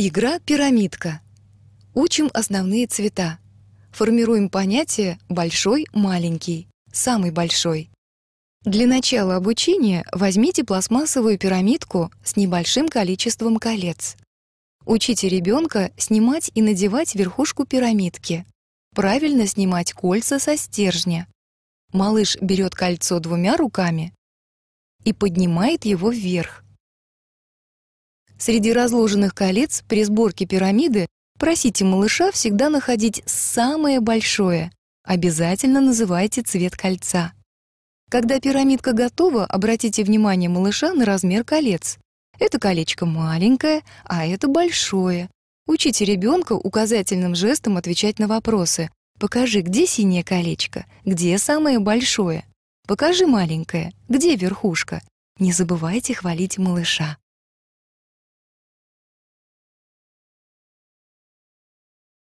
Игра «Пирамидка». Учим основные цвета. Формируем понятие «большой», «маленький», «самый большой». Для начала обучения возьмите пластмассовую пирамидку с небольшим количеством колец. Учите ребенка снимать и надевать верхушку пирамидки. Правильно снимать кольца со стержня. Малыш берет кольцо двумя руками и поднимает его вверх. Среди разложенных колец при сборке пирамиды просите малыша всегда находить самое большое. Обязательно называйте цвет кольца. Когда пирамидка готова, обратите внимание малыша на размер колец. Это колечко маленькое, а это большое. Учите ребенка указательным жестом отвечать на вопросы. Покажи, где синее колечко, где самое большое. Покажи маленькое, где верхушка. Не забывайте хвалить малыша.